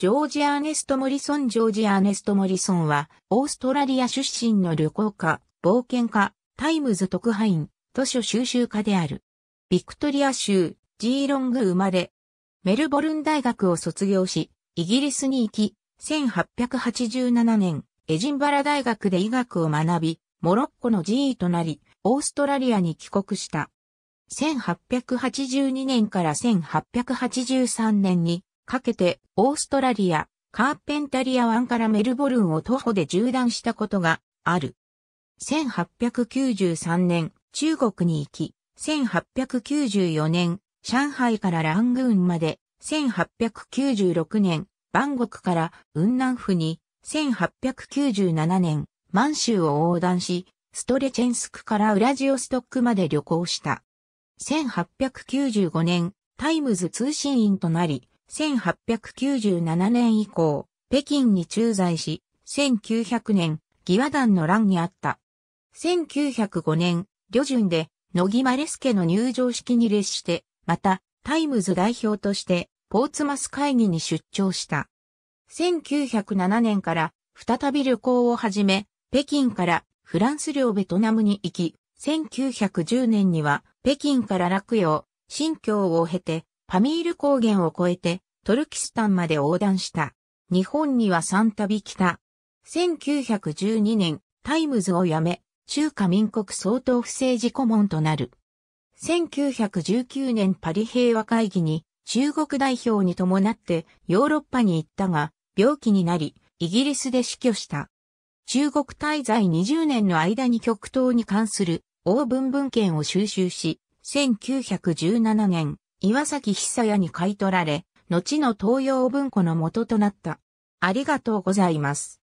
ジョージ・アーネスト・モリソン・ジョージ・アーネスト・モリソンは、オーストラリア出身の旅行家、冒険家、タイムズ特派員、図書収集家である。ビクトリア州、ジーロング生まれ。メルボルン大学を卒業し、イギリスに行き、1887年、エジンバラ大学で医学を学び、モロッコの寺医となり、オーストラリアに帰国した。1882年から1883年にかけて、オーストラリア、カーペンタリア湾からメルボルンを徒歩で縦断したことがある。1893年、中国に行き、1894年、上海からラングーンまで、1896年、バンゴクから雲南府に、1897年、満州を横断し、ストレチェンスクからウラジオストックまで旅行した。1895年、タイムズ通信員となり、1897年以降、北京に駐在し、1900年、義和団の乱にあった。1905年、旅順で、野木マレスケの入場式に列して、また、タイムズ代表として、ポーツマス会議に出張した。1907年から、再び旅行を始め、北京からフランス領ベトナムに行き、1910年には北京から落葉、新疆を経てパミール高原を越えてトルキスタンまで横断した。日本には3度来た。1912年、タイムズを辞め、中華民国総統府政治顧問となる。1919年パリ平和会議に中国代表に伴ってヨーロッパに行ったが、病気になり、イギリスで死去した。中国滞在20年の間に極東に関する欧文文献を収集し、1917年、岩崎久屋に買い取られ、後の東洋文庫の元となった。ありがとうございます。